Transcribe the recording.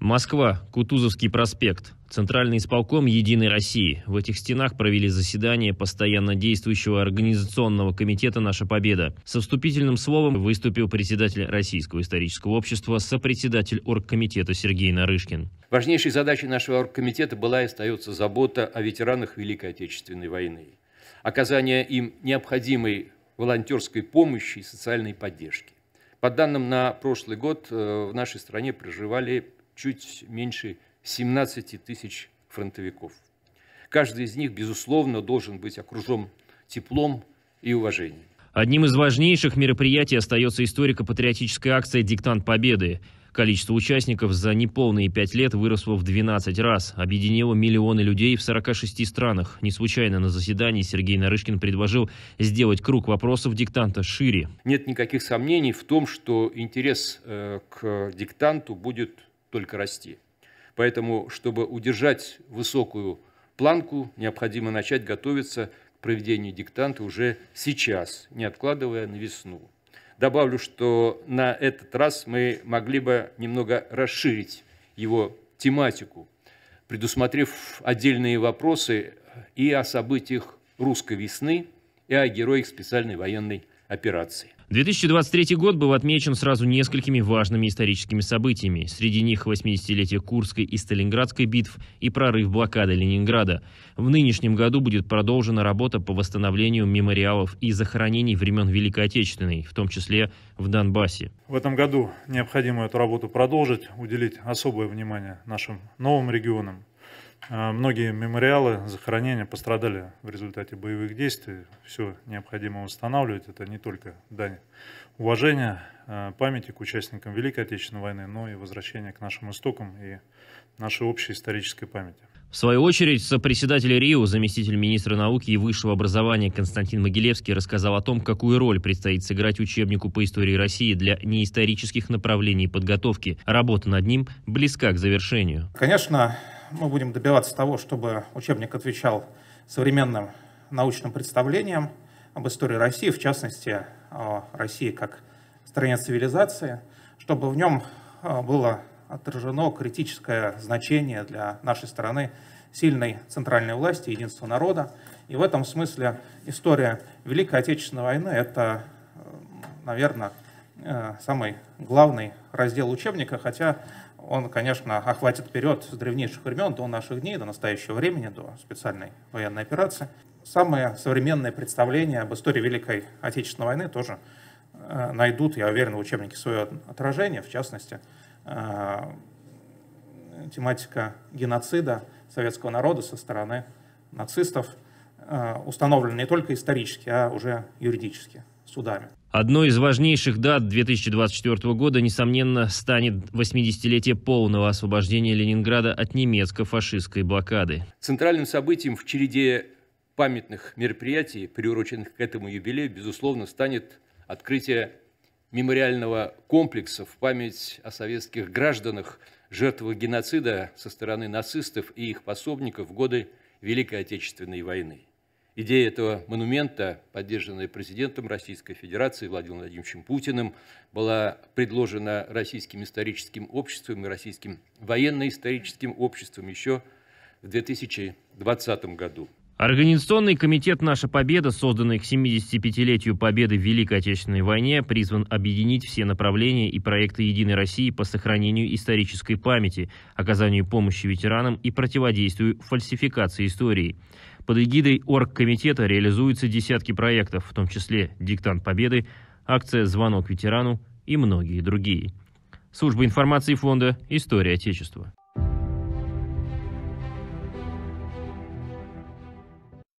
Москва, Кутузовский проспект, Центральный исполком «Единой России». В этих стенах провели заседание постоянно действующего организационного комитета «Наша Победа». Со вступительным словом выступил председатель Российского исторического общества, сопредседатель оргкомитета Сергей Нарышкин. Важнейшей задачей нашего оргкомитета была и остается забота о ветеранах Великой Отечественной войны, оказание им необходимой волонтерской помощи и социальной поддержки. По данным на прошлый год э, в нашей стране проживали чуть меньше 17 тысяч фронтовиков. Каждый из них, безусловно, должен быть окружен теплом и уважением. Одним из важнейших мероприятий остается историко-патриотическая акция «Диктант Победы». Количество участников за неполные пять лет выросло в 12 раз, объединило миллионы людей в 46 странах. Не случайно на заседании Сергей Нарышкин предложил сделать круг вопросов диктанта шире. Нет никаких сомнений в том, что интерес э, к диктанту будет только расти. Поэтому, чтобы удержать высокую планку, необходимо начать готовиться к проведению диктанта уже сейчас, не откладывая на весну. Добавлю, что на этот раз мы могли бы немного расширить его тематику, предусмотрев отдельные вопросы и о событиях русской весны, и о героях специальной военной операции. 2023 год был отмечен сразу несколькими важными историческими событиями. Среди них 80-летие Курской и Сталинградской битв и прорыв блокады Ленинграда. В нынешнем году будет продолжена работа по восстановлению мемориалов и захоронений времен Великой Отечественной, в том числе в Донбассе. В этом году необходимо эту работу продолжить, уделить особое внимание нашим новым регионам, а, многие мемориалы, захоронения пострадали в результате боевых действий. Все необходимо восстанавливать. Это не только дань уважения, а, памяти к участникам Великой Отечественной войны, но и возвращение к нашим истокам и нашей общей исторической памяти. В свою очередь, сопредседатель РИО, заместитель министра науки и высшего образования Константин Могилевский рассказал о том, какую роль предстоит сыграть учебнику по истории России для неисторических направлений подготовки. Работа над ним близка к завершению. Конечно, мы будем добиваться того, чтобы учебник отвечал современным научным представлениям об истории России, в частности, о России как стране цивилизации, чтобы в нем э, было отражено критическое значение для нашей страны сильной центральной власти, единства народа. И в этом смысле история Великой Отечественной войны – это, э, наверное, э, самый главный раздел учебника, хотя он, конечно, охватит вперед с древнейших времен до наших дней, до настоящего времени, до специальной военной операции. Самые современные представления об истории Великой Отечественной войны тоже э, найдут, я уверен, в учебнике свое отражение, в частности, э, тематика геноцида советского народа со стороны нацистов э, установлена не только исторически, а уже юридически судами. Одной из важнейших дат 2024 года, несомненно, станет 80-летие полного освобождения Ленинграда от немецко-фашистской блокады. Центральным событием в череде памятных мероприятий, приуроченных к этому юбилею, безусловно, станет открытие мемориального комплекса в память о советских гражданах, жертвах геноцида со стороны нацистов и их пособников в годы Великой Отечественной войны. Идея этого монумента, поддержанная президентом Российской Федерации Владимиром Владимировичем Путиным, была предложена Российским историческим обществом и Российским военно-историческим обществом еще в 2020 году. Организационный комитет «Наша Победа», созданный к 75-летию Победы в Великой Отечественной войне, призван объединить все направления и проекты «Единой России» по сохранению исторической памяти, оказанию помощи ветеранам и противодействию фальсификации истории. Под эгидой оргкомитета реализуются десятки проектов, в том числе «Диктант Победы», акция «Звонок ветерану» и многие другие. Служба информации фонда «История Отечества».